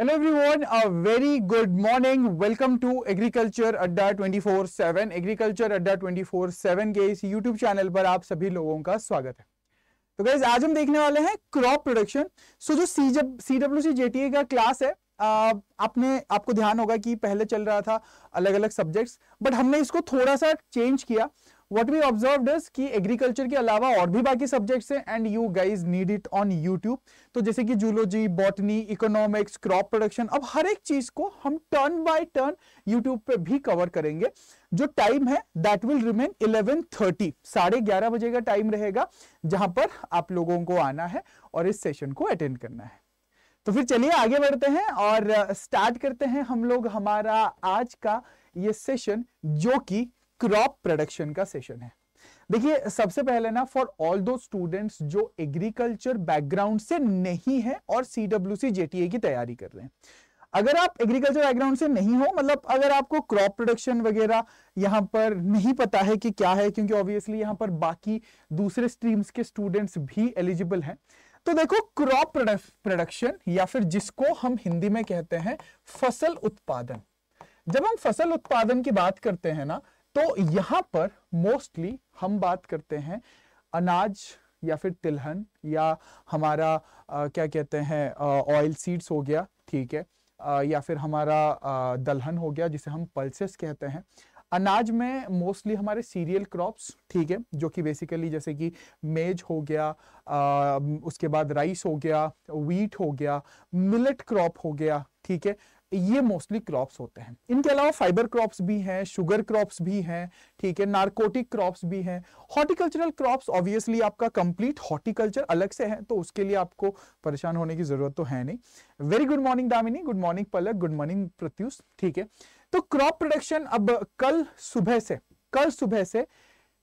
Hello everyone a very good morning welcome to agriculture Adda 24/7 agriculture Adda 24/7 के इस YouTube channel पर आप सभी लोगों का स्वागत है तो गाइज आज हम देखने वाले हैं क्रॉप प्रोडक्शन सो जो सी जब सी डब्ल्यू सी जेटीए का क्लास है आपने आपको ध्यान होगा कि पहले चल रहा था अलग अलग सब्जेक्ट्स बट हमने इसको थोड़ा सा चेंज किया वट वी ऑब्जर्व कि एग्रीकल्चर के अलावा और भी बाकी सब्जेक्ट्स हैं and you guys need it on YouTube तो जैसे कि zoology botany economics crop production अब हर एक चीज को हम टर्न बाय टर्न यूट्यूब पे भी कवर करेंगे जो टाइम है that will remain eleven thirty साढ़े ग्यारह बजे का टाइम रहेगा जहां पर आप लोगों को आना है और इस सेशन को अटेंड करना है तो फिर चलिए आगे बढ़ते हैं और स्टार्ट करते हैं हम लोग हमारा आज का ये सेशन जो कि क्रॉप प्रोडक्शन का सेशन है देखिए सबसे पहले ना फॉर ऑल दो स्टूडेंट्स जो एग्रीकल्चर बैकग्राउंड से नहीं है और सी डब्ल्यू सी जेटीए की तैयारी कर रहे हैं अगर आप एग्रीकल्चर बैकग्राउंड से नहीं हो मतलब अगर आपको क्रॉप प्रोडक्शन वगैरह यहाँ पर नहीं पता है कि क्या है क्योंकि ऑब्वियसली यहाँ पर बाकी दूसरे स्ट्रीम्स के स्टूडेंट्स भी एलिजिबल हैं तो देखो क्रॉप प्रोडक्शन या फिर जिसको हम हिंदी में कहते हैं फसल उत्पादन जब हम फसल उत्पादन की बात करते हैं ना तो यहां पर मोस्टली हम बात करते हैं अनाज या फिर तिलहन या हमारा आ, क्या कहते हैं ऑयल सीड्स हो गया ठीक है आ, या फिर हमारा आ, दलहन हो गया जिसे हम पल्सेस कहते हैं अनाज में मोस्टली हमारे सीरियल क्रॉप्स ठीक है जो कि बेसिकली जैसे कि मेज हो गया आ, उसके बाद राइस हो गया वीट हो गया मिलेट क्रॉप हो गया ठीक है ये मोस्टली क्रॉप्स होते हैं इनके अलावा फाइबर क्रॉप्स भी हैं शुगर क्रॉप्स भी हैं ठीक है नार्कोटिक क्रॉप्स भी हैं हॉर्टिकल्चरल क्रॉप्स ऑब्वियसली आपका कंप्लीट हॉर्टिकल्चर अलग से है तो उसके लिए आपको परेशान होने की जरूरत तो है नहीं very good morning Damini good morning Palak good morning Pratyush ठीक है तो क्रॉप प्रोडक्शन अब कल सुबह से कल सुबह से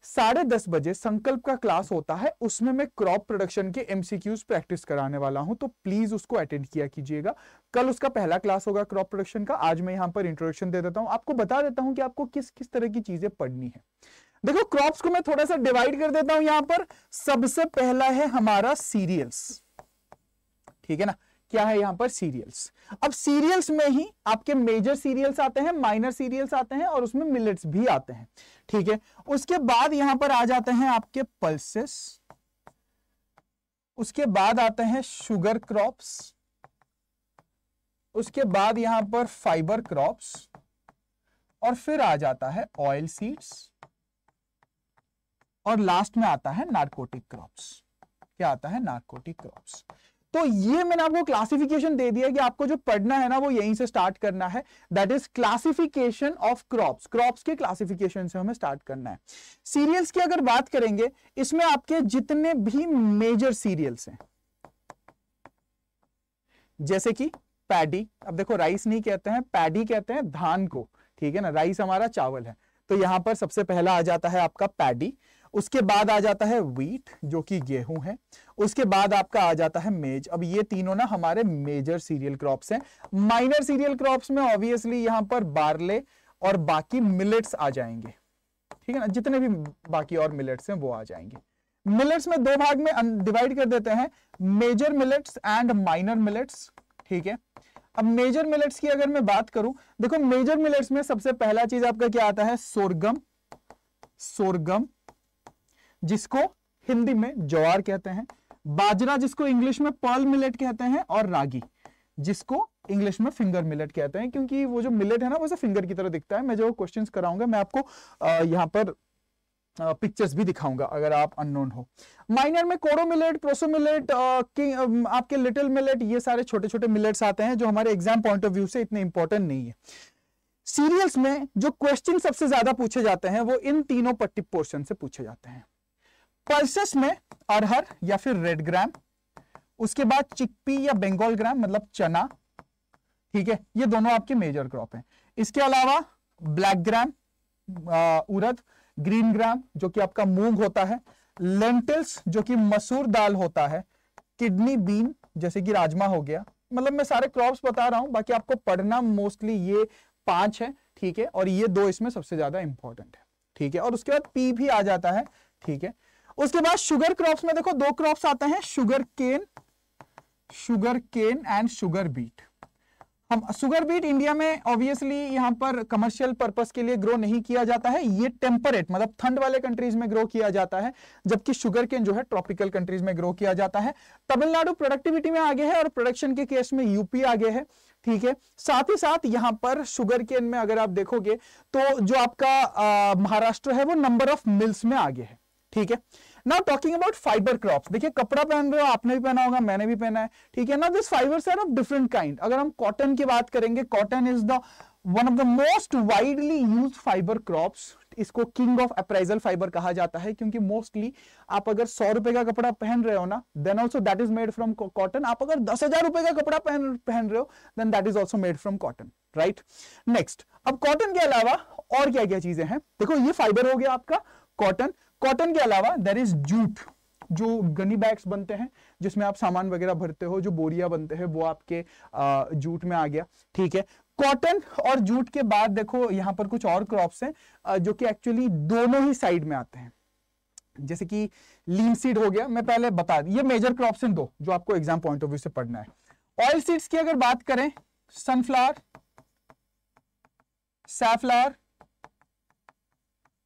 साढ़े दस बजे संकल्प का क्लास होता है उसमें मैं क्रॉप प्रोडक्शन के एमसीक्यूज प्रैक्टिस कराने वाला हूं तो प्लीज उसको अटेंड किया कीजिएगा कल उसका पहला क्लास होगा क्रॉप प्रोडक्शन का आज मैं यहां पर इंट्रोडक्शन दे देता हूं आपको बता देता हूं कि आपको किस किस तरह की चीजें पढ़नी है देखो क्रॉप को मैं थोड़ा सा डिवाइड कर देता हूं यहां पर सबसे पहला है हमारा सीरियल्स ठीक है ना क्या है यहां पर सीरियल्स अब सीरियल्स में ही आपके मेजर सीरियल्स आते हैं माइनर सीरियल्स आते हैं और उसमें मिलेट्स भी आते हैं ठीक है उसके बाद यहां पर आ जाते हैं आपके पल्सेस उसके बाद आते हैं शुगर क्रॉप्स उसके बाद यहां पर फाइबर क्रॉप्स और फिर आ जाता है ऑयल सीड्स और लास्ट में आता है नार्कोटिक क्रॉप्स क्या आता है नार्कोटिक क्रॉप्स तो ये मैंने आपको क्लासिफिकेशन दे दिया कि आपको जो पढ़ना है ना वो यहीं से स्टार्ट करना है that is classification of crops crops के क्लासिफिकेशन से हमें स्टार्ट करना है सीरियल्स की अगर बात करेंगे इसमें आपके जितने भी मेजर सीरियल्स हैं जैसे कि पैडी अब देखो राइस नहीं कहते हैं पैडी कहते हैं धान को ठीक है ना राइस हमारा चावल है तो यहां पर सबसे पहला आ जाता है आपका पैडी उसके बाद आ जाता है वीट जो कि गेहूं है उसके बाद आपका आ जाता है मेज अब ये तीनों ना हमारे मेजर सीरियल क्रॉप्स हैं माइनर सीरियल क्रॉप्स में ऑब्वियसली यहां पर बारले और बाकी मिलेट्स आ जाएंगे ठीक है ना जितने भी बाकी और मिलेट्स हैं वो आ जाएंगे मिलेट्स में दो भाग में डिवाइड कर देते हैं major millets and minor millets ठीक है अब मेजर मिलेट्स की अगर मैं बात करूं देखो मेजर मिलेट्स में सबसे पहला चीज आपका क्या आता है सोरगम सोरगम जिसको हिंदी में ज्वार कहते हैं बाजरा जिसको इंग्लिश में पर्ल मिलेट कहते हैं और रागी जिसको इंग्लिश में फिंगर मिलेट कहते हैं क्योंकि वो जो मिलेट है ना वो फिंगर की तरह दिखता है मैं जो क्वेश्चंस कराऊंगा मैं आपको यहाँ पर पिक्चर्स भी दिखाऊंगा अगर आप अननोन हो माइनर में कोडो मिलेट प्रोसो मिलेट आपके लिटिल मिलेट ये सारे छोटे छोटे मिलेट्स आते हैं जो हमारे एग्जाम पॉइंट ऑफ व्यू से इतने इंपॉर्टेंट नहीं है सीरियल्स में जो क्वेश्चन सबसे ज्यादा पूछे जाते हैं वो इन तीनों पट्टी पोर्शन से पूछे जाते हैं पल्सेस में अरहर या फिर रेड ग्राम उसके बाद चिकपी या बंगाल ग्राम मतलब चना ठीक है ये दोनों आपके मेजर क्रॉप हैं इसके अलावा ब्लैक ग्राम उरद ग्रीन ग्राम जो कि आपका मूंग होता है लेंटिल्स जो कि मसूर दाल होता है किडनी बीन जैसे कि राजमा हो गया मतलब मैं सारे क्रॉप्स बता रहा हूं बाकी आपको पढ़ना मोस्टली ये पांच है ठीक है और ये दो इसमें सबसे ज्यादा इंपॉर्टेंट है ठीक है और उसके बाद पी भी आ जाता है ठीक है उसके बाद शुगर क्रॉप्स में देखो दो क्रॉप्स आते हैं sugar cane sugar cane and sugar beet हम शुगर बीट इंडिया में ऑब्वियसली यहां पर कमर्शियल पर्पस के लिए ग्रो नहीं किया जाता है ये टेम्परेट मतलब ठंड वाले कंट्रीज में ग्रो किया जाता है जबकि शुगर केन जो है ट्रॉपिकल कंट्रीज में ग्रो किया जाता है तमिलनाडु प्रोडक्टिविटी में आगे है और प्रोडक्शन के केस में यूपी आगे है ठीक है साथ ही साथ यहां पर शुगर केन में अगर आप देखोगे तो जो आपका महाराष्ट्र है वो नंबर ऑफ मिल्स में आगे है ठीक है ना टॉकिंग अबाउट फाइबर क्रॉप देखिए कपड़ा पहन रहे हो आपने भी पहना होगा मैंने भी पहना है ठीक है ना this fibres are of different kind अगर हम कॉटन की बात करेंगे cotton is the one of the most widely use fibre crops इसको किंग ऑफ अप्राइजल फाइबर कहा जाता है क्योंकि मोस्टली आप अगर सौ रुपए का कपड़ा पहन रहे हो ना then also that is made from cotton आप अगर दस हजार रुपए का कपड़ा पहन पहन रहे हो then that is also made from cotton right next अब कॉटन के अलावा और क्या क्या चीजें हैं देखो ये फाइबर हो गया आपका कॉटन कॉटन के अलावा देर इज जूट जो गनी बैग्स बनते हैं जिसमें आप सामान वगैरह भरते हो जो बोरिया बनते हैं वो आपके जूट में आ गया ठीक है कॉटन और जूट के बाद देखो यहाँ पर कुछ और क्रॉप्स हैं जो कि एक्चुअली दोनों ही साइड में आते हैं जैसे कि लीम सीड हो गया मैं पहले बता ये मेजर क्रॉप्स हैं दो जो आपको एग्जाम पॉइंट ऑफ व्यू से पढ़ना है ऑयल सीड्स की अगर बात करें सनफ्लावर सैफ्लावर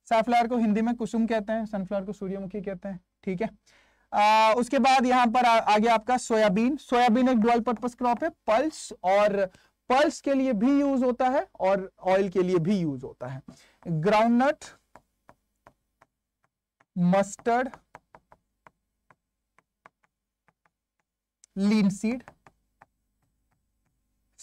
सनफ्लावर को हिंदी में कुसुम कहते हैं सनफ्लावर को सूर्यमुखी कहते हैं ठीक है आ, उसके बाद यहाँ पर आ, आगे आपका सोयाबीन सोयाबीन एक डुअल पर्पस क्रॉप है पल्स और पल्स के लिए भी यूज होता है और ऑयल के लिए भी यूज होता है groundnut mustard linseed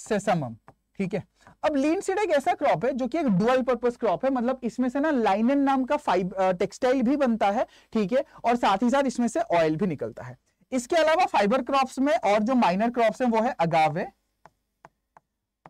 sesamum ठीक है अब लीन सीड एक ऐसा क्रॉप है जो कि एक डुअल पर्पस क्रॉप है मतलब इसमें से ना लाइनन नाम का फाइब टेक्सटाइल भी बनता है ठीक है और साथ ही साथ इसमें से ऑयल भी निकलता है इसके अलावा फाइबर क्रॉप्स में और जो माइनर क्रॉप्स हैं वो है अगावे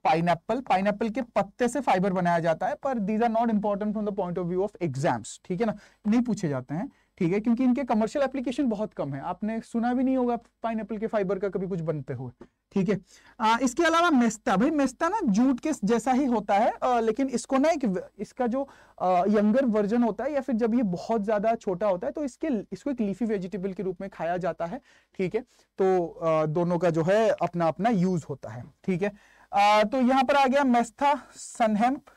पाइनएप्पल पाइनएप्पल के पत्ते से फाइबर बनाया जाता है पर these are not important from the point of view of exams ठीक है ना नहीं पूछे जाते हैं ठीक है क्योंकि इनके कमर्शियल एप्लीकेशन बहुत कम है आपने सुना भी नहीं होगा पाइन के फाइबर का कभी कुछ बनते हुए ठीक है इसके अलावा मेस्ता भाई मेस्ता ना जूट के जैसा ही होता है आ, लेकिन इसको ना एक इसका जो आ, यंगर वर्जन होता है या फिर जब ये बहुत ज्यादा छोटा होता है तो इसके इसको एक लीफी वेजिटेबल के रूप में खाया जाता है ठीक है तो आ, दोनों का जो है अपना अपना यूज होता है ठीक है आ, तो यहाँ पर आ गया मेस्था सनहेम्प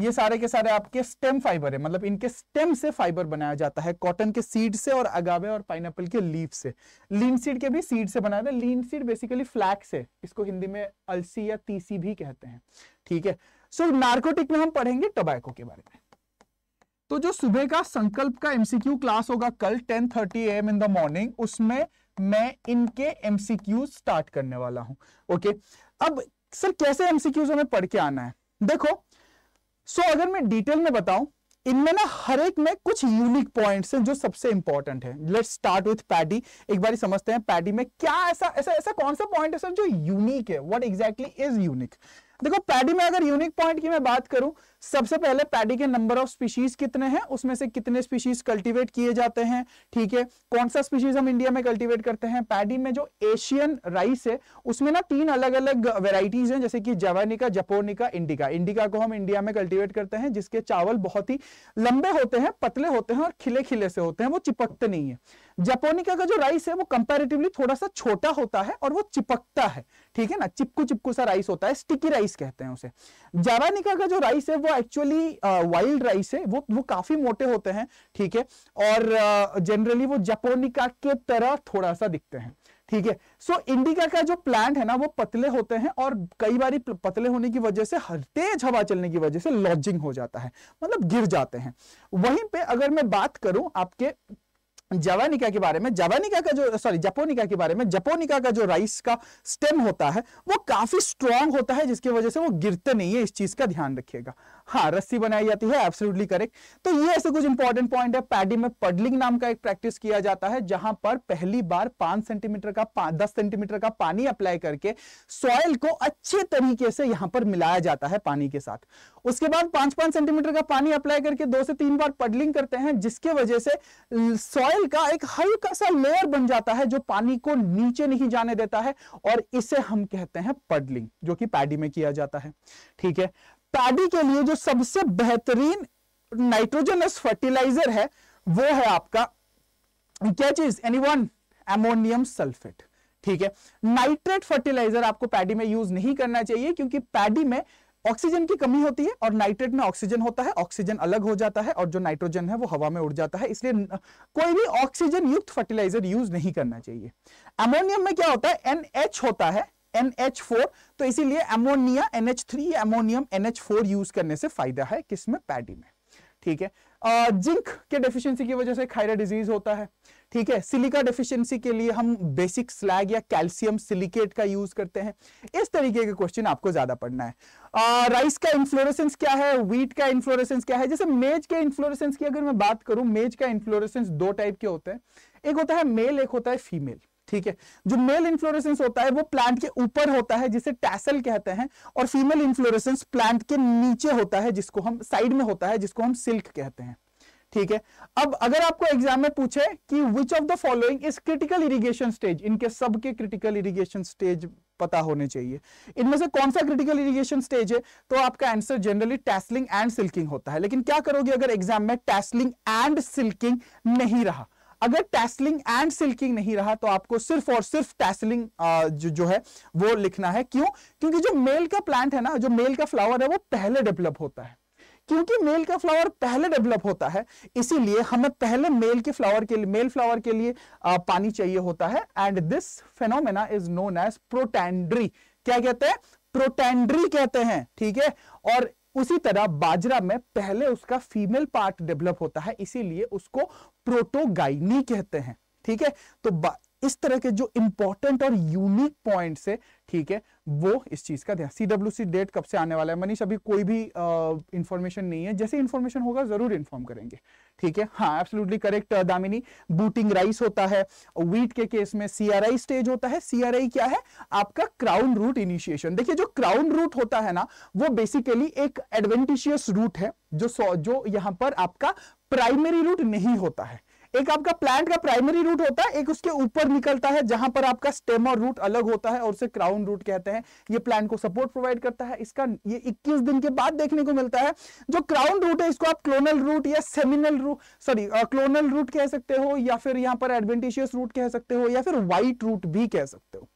ये सारे के सारे आपके स्टेम फाइबर है मतलब इनके स्टेम से फाइबर बनाया जाता है कॉटन के सीड से और अगावे और पाइन के लीव से लीन सीड के भी सीड से बनाया है लीन सीड बेसिकली फ्लैक्स है इसको हिंदी में अलसी या तीसी भी कहते हैं ठीक है सो so, नार्कोटिक में हम पढ़ेंगे टोबैको के बारे में तो जो सुबह का संकल्प का एमसीक्यू क्लास होगा कल ten thirty AM in the morning उसमें मैं इनके एमसीक्यू स्टार्ट करने वाला हूं ओके okay? अब सर कैसे एमसीक्यूज हमें पढ़ के आना है देखो सो so, अगर मैं डिटेल में बताऊं इनमें ना हर एक में कुछ यूनिक पॉइंट्स हैं जो सबसे इंपॉर्टेंट है लेट स्टार्ट विथ पैडी एक बार समझते हैं पैडी में क्या ऐसा ऐसा ऐसा कौन सा पॉइंट है सर जो यूनिक है व्हाट एग्जैक्टली इज यूनिक देखो पैडी में अगर यूनिक पॉइंट की मैं बात करूं सबसे पहले पैडी के नंबर ऑफ स्पीशीज कितने हैं उसमें से कितने स्पीशीज कल्टीवेट किए जाते हैं ठीक है कौन सा स्पीशीज हम इंडिया में कल्टीवेट करते हैं पैडी में जो एशियन राइस है उसमें ना तीन अलग अलग वेराइटीज हैं जैसे कि जवानिका जपोनिका इंडिका इंडिका को हम इंडिया में कल्टिवेट करते हैं जिसके चावल बहुत ही लंबे होते हैं पतले होते हैं और खिले खिले से होते हैं वो चिपकते नहीं है जपोनिका का जो राइस है वो कंपेरेटिवली थोड़ा सा छोटा होता है और वो चिपकता है ठीक है ना चिपकू चिपकू सा राइस होता है स्टिकी राइस कहते हैं उसे जवानिका का जो राइस है वो एक्चुअली वाइल्ड राइस है वो वो काफी मोटे होते हैं ठीक है और जनरली uh, वो जापोनिका के तरह थोड़ा सा दिखते हैं ठीक है सो इंडिका का जो प्लांट है ना वो पतले होते हैं और कई बार पतले होने की वजह से हर तेज हवा चलने की वजह से लॉजिंग हो जाता है मतलब गिर जाते हैं वहीं पे अगर मैं बात करूं आपके जवानिका के बारे में जवानिका का जो सॉरी जपोनिका के बारे में जपोनिका का जो राइस का स्टेम होता है वो काफी स्ट्रॉन्ग होता है जिसकी वजह से वो गिरते नहीं है इस चीज का ध्यान रखिएगा हाँ रस्सी बनाई जाती है एब्सोल्युटली करेक्ट तो ये ऐसे कुछ इंपॉर्टेंट पॉइंट है पैडी में पडलिंग नाम का एक प्रैक्टिस किया जाता है जहां पर पहली बार पांच सेंटीमीटर का दस सेंटीमीटर का पानी अप्लाई करके सॉइल को अच्छे तरीके से यहां पर मिलाया जाता है पानी के साथ उसके बाद पांच पांच सेंटीमीटर का पानी अप्लाई करके दो से तीन बार पडलिंग करते हैं जिसके वजह से सॉइल का एक हल्का सा लेयर बन जाता है जो पानी को नीचे नहीं जाने देता है और इसे हम कहते हैं पडलिंग जो कि पैडी में किया जाता है ठीक है पैडी के लिए जो सबसे बेहतरीन नाइट्रोजनस फर्टिलाइजर है वो है आपका क्या चीज एनीवन एमोनियम सल्फेट ठीक है नाइट्रेट फर्टिलाइजर आपको पैडी में यूज नहीं करना चाहिए क्योंकि पैडी में ऑक्सीजन की कमी होती है और नाइट्रेट में ऑक्सीजन होता है ऑक्सीजन अलग हो जाता है और जो नाइट्रोजन है वो हवा में उड़ जाता है इसलिए कोई भी ऑक्सीजन युक्त फर्टिलाइजर यूज नहीं करना चाहिए अमोनियम में क्या होता है एन होता है NH4 तो इसीलिए ammonia NH3 ammonium NH4 use करने से फायदा है किसमें पैडी में ठीक है जिंक के डेफिशिएंसी की वजह से खायरा डिजीज होता है ठीक है सिलिका डेफिशिएंसी के लिए हम बेसिक स्लैग या कैल्शियम सिलिकेट का यूज करते हैं इस तरीके के क्वेश्चन आपको ज्यादा पढ़ना है आ, राइस का इन्फ्लोरेसेंस क्या है वीट का इन्फ्लोरेसेंस क्या है जैसे मेज के इन्फ्लोरेसेंस की अगर मैं बात करूं मेज का इन्फ्लोरेसेंस दो टाइप के होते हैं एक होता है मेल एक होता है फीमेल ठीक है जो मेल इन्फ्लोरेसेंस होता है वो प्लांट के ऊपर होता है जिसे टैसल कहते हैं और फीमेल इन्फ्लोरेसेंस प्लांट के नीचे होता है जिसको हम साइड में होता है जिसको हम सिल्क कहते हैं ठीक है अब अगर आपको एग्जाम में पूछे कि which of the following is critical irrigation stage इनके सबके क्रिटिकल इरिगेशन स्टेज पता होने चाहिए इनमें से कौन सा क्रिटिकल इरिगेशन स्टेज है तो आपका answer generally tasselling and silking होता है लेकिन क्या करोगे अगर एग्जाम में टैसलिंग एंड सिल्किंग नहीं रहा अगर टैसलिंग एंड सिल्किंग नहीं रहा तो आपको सिर्फ और सिर्फ टैसलिंग जो, जो है वो लिखना है क्यों क्योंकि जो मेल का प्लांट है ना जो मेल का फ्लावर है वो पहले डेवलप होता है क्योंकि मेल का फ्लावर पहले डेवलप होता है इसीलिए हमें पहले मेल के फ्लावर के लिए मेल फ्लावर के लिए आ, पानी चाहिए होता है and this phenomena is known as protandry क्या कहते हैं प्रोटेंड्री कहते हैं ठीक है और उसी तरह बाजरा में पहले उसका फीमेल पार्ट डेवलप होता है इसीलिए उसको प्रोटोगाइनी कहते हैं ठीक है तो इस तरह के जो इंपॉर्टेंट और यूनिक पॉइंट है ठीक है वो इस चीज का ध्यान सीडब्ल्यू डेट कब से आने वाला है मनीष अभी कोई भी इंफॉर्मेशन नहीं है जैसे इंफॉर्मेशन होगा जरूर इन्फॉर्म करेंगे ठीक है हाँ absolutely correct Damini booting rice होता है वीट के केस में सीआरआई स्टेज होता है सीआरआई क्या है आपका क्राउन रूट इनिशिएशन देखिए जो क्राउन रूट होता है ना वो बेसिकली एक एडवेंटिशियस रूट है जो जो यहां पर आपका प्राइमरी रूट नहीं होता है एक आपका प्लांट का प्राइमरी रूट होता है एक उसके ऊपर निकलता है जहां पर आपका स्टेम और रूट अलग होता है और उसे क्राउन रूट कहते हैं ये प्लांट को सपोर्ट प्रोवाइड करता है इसका ये 21 दिन के बाद देखने को मिलता है जो क्राउन रूट है इसको आप क्लोनल रूट या seminal root sorry clonal root कह सकते हो या फिर यहाँ पर एडवेंटिशियस रूट कह सकते हो या फिर व्हाइट रूट भी कह सकते हो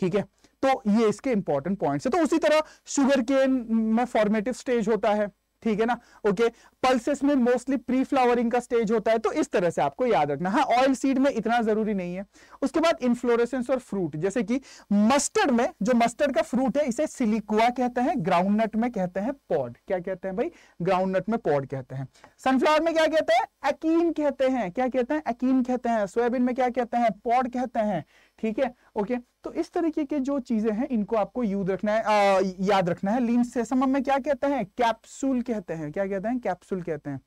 ठीक है तो ये इसके इंपॉर्टेंट पॉइंट्स है तो उसी तरह शुगर केन में फॉर्मेटिव स्टेज होता है ठीक है ना ओके पल्सेस में मोस्टली प्री फ्लावरिंग का स्टेज होता है तो इस तरह से आपको याद रखना है ऑयल सीड में इतना जरूरी नहीं है उसके बाद इन्फ्लोरेसेंस और फ्रूट जैसे कि मस्टर्ड में जो मस्टर्ड का फ्रूट है इसे सिलिकुआ कहते हैं ग्राउंड नट में कहते हैं पॉड क्या कहते हैं भाई ग्राउंड नट में पॉड कहते हैं सनफ्लावर में क्या कहते हैं अकीन कहते हैं क्या कहते हैं अकीन कहते हैं सोयाबीन में क्या कहते हैं पॉड कहते हैं ठीक है ओके तो इस तरीके के जो चीजें हैं इनको आपको यूज रखना है आ, याद रखना है लीन से हम में क्या कहते हैं कैप्सूल कहते हैं क्या कहते हैं कैप्सूल कहते हैं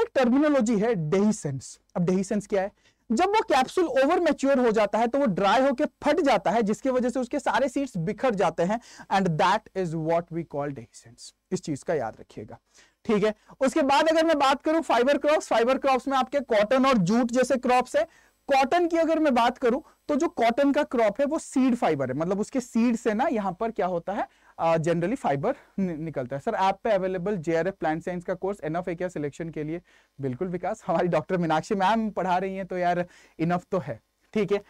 एक टर्मिनोलॉजी है डेहीसेंस अब डेहीसेंस क्या है जब वो कैप्सूल ओवर मेच्योर हो जाता है तो वो ड्राई होकर फट जाता है जिसकी वजह से उसके सारे सीड्स बिखर जाते हैं and that is what we call dehiscence इस चीज का याद रखिएगा ठीक है उसके बाद अगर मैं बात करूं फाइबर क्रॉप्स फाइबर क्रॉप्स में आपके कॉटन और जूट जैसे क्रॉप्स है कॉटन की अगर मैं बात करूं तो जो कॉटन का क्रॉप है वो सीड फाइबर है मतलब उसके सीड से ना यहाँ पर क्या होता है जनरली फाइबर निकलता है सर ऐप पे available J R F plant science का कोर्स एनफ है क्या सिलेक्शन के लिए बिल्कुल विकास हमारी डॉक्टर मीनाक्षी मैम पढ़ा रही हैं तो यार इनफ तो है ठीक है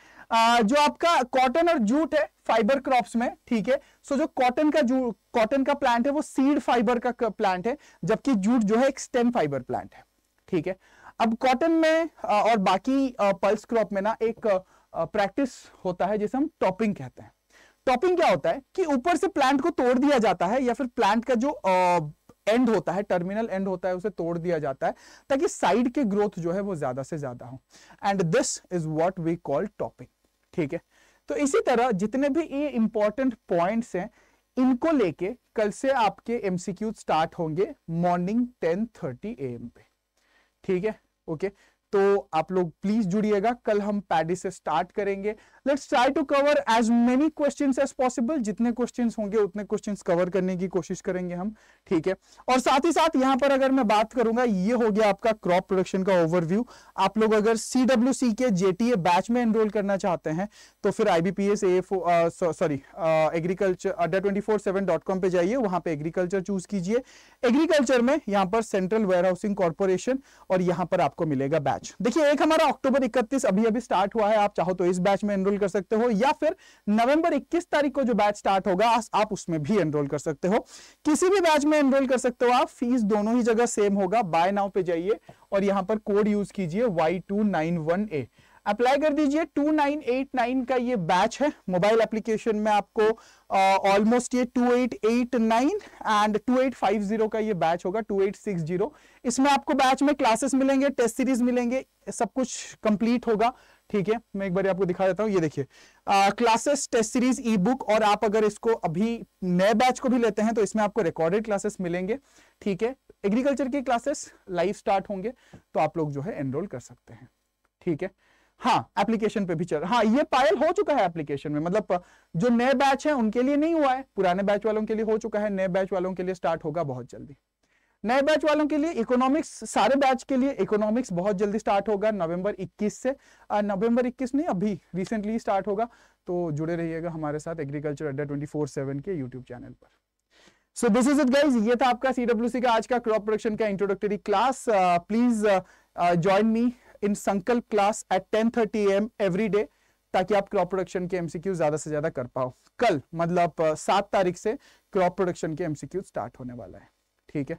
जो आपका कॉटन और जूट है फाइबर क्रॉप्स में ठीक है सो जो कॉटन का जू कॉटन का प्लांट है वो सीड फाइबर का प्लांट है जबकि जूट जो है एक स्टेम फाइबर प्लांट है ठीक है अब कॉटन में और बाकी पल्स क्रॉप में ना एक प्रैक्टिस होता है जिसे हम टॉपिंग कहते हैं टॉपिंग क्या होता है कि ऊपर से प्लांट को तोड़ दिया जाता है या फिर प्लांट का जो एंड होता है टर्मिनल एंड होता है उसे तोड़ दिया जाता है ताकि साइड के ग्रोथ जो है वो ज्यादा से ज्यादा हो and this is what we call topping ठीक है तो इसी तरह जितने भी ये इंपॉर्टेंट पॉइंट्स हैं इनको लेके कल से आपके एमसीक्यू स्टार्ट होंगे मॉर्निंग टेन थर्टी पे ठीक है ओके तो आप लोग प्लीज जुड़िएगा कल हम पैडी से स्टार्ट करेंगे let's try to cover as many questions as possible जितने क्वेश्चन होंगे उतने क्वेश्चन कवर करने की कोशिश करेंगे हम ठीक है और साथ ही साथ यहां पर अगर मैं बात करूंगा ये हो गया आपका क्रॉप प्रोडक्शन का ओवरव्यू आप लोग अगर सी डब्ल्यू सी के जेटीए बैच में एनरोल करना चाहते हैं तो फिर IBPS uh sorry agriculture Adda twenty four seven dot com पे जाइए वहां पे एग्रीकल्चर चूज कीजिए एग्रीकल्चर में यहाँ पर सेंट्रल वेयर हाउसिंग कॉर्पोरेशन और यहां पर आपको मिलेगा बैच बैच देखिए एक हमारा अक्टूबर 31 अभी अभी स्टार्ट हुआ है आप चाहो तो इस बैच में एनरोल कर सकते हो या फिर नवंबर 21 तारीख को जो बैच स्टार्ट होगा आप उसमें भी एनरोल कर सकते हो किसी भी बैच में एनरोल कर सकते हो आप फीस दोनों ही जगह सेम होगा बाय नाउ पे जाइए और यहां पर कोड यूज कीजिए Y two nine one A apply कर दीजिए 2989 का ये बैच है मोबाइल एप्लीकेशन में आपको ऑलमोस्ट uh, ये 2889 एंड 2850 का ये बैच होगा 2860 इसमें आपको बैच में क्लासेस मिलेंगे टेस्ट सीरीज मिलेंगे सब कुछ कंप्लीट होगा ठीक है मैं एक बार आपको दिखा देता हूँ ये देखिए classes test series e book और आप अगर इसको अभी नए बैच को भी लेते हैं तो इसमें आपको रिकॉर्डेड क्लासेस मिलेंगे ठीक है एग्रीकल्चर की क्लासेस लाइव स्टार्ट होंगे तो आप लोग जो है एनरोल कर सकते हैं ठीक है हाँ एप्लीकेशन पे भी चल हाँ ये पायल हो चुका है एप्लीकेशन में मतलब जो नए बैच है उनके लिए नहीं हुआ है पुराने बैच वालों के लिए हो चुका है नए बैच वालों के लिए स्टार्ट होगा बहुत जल्दी नए बैच वालों के लिए इकोनॉमिक्स सारे बैच के लिए इकोनॉमिक्स बहुत जल्दी स्टार्ट होगा नवंबर 21 से नवंबर 21 नहीं अभी रिसेंटली स्टार्ट होगा तो जुड़े रहिएगा हमारे साथ agriculture Adda twenty four seven के यूट्यूब चैनल पर so this is it guys ये था आपका सी का आज का क्रॉप प्रोडक्शन का introductory class please join me in Sankalp class eight thirty AM every day ताकि आप क्रॉप प्रोडक्शन के एमसीक्यू ज्यादा से ज्यादा कर पाओ कल मतलब सात तारीख से क्रॉप प्रोडक्शन के एमसीक्यू स्टार्ट होने वाला है ठीक है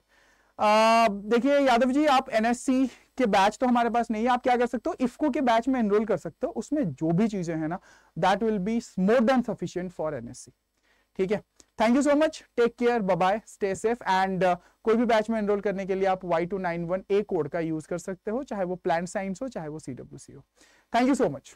देखिए यादव जी आप एनएससी के बैच तो हमारे पास नहीं है आप क्या कर सकते हो इफको के बैच में एनरोल कर सकते हो उसमें जो भी चीजें हैं ना that will be more than sufficient for NSC ठीक है thank you so much take care bye stay safe and कोई भी बैच में एनरोल करने के लिए आप Y two nine one A code का यूज कर सकते हो चाहे वो प्लान साइंस हो चाहे वो सी डब्ल्यू सी हो थैंक यू सो मच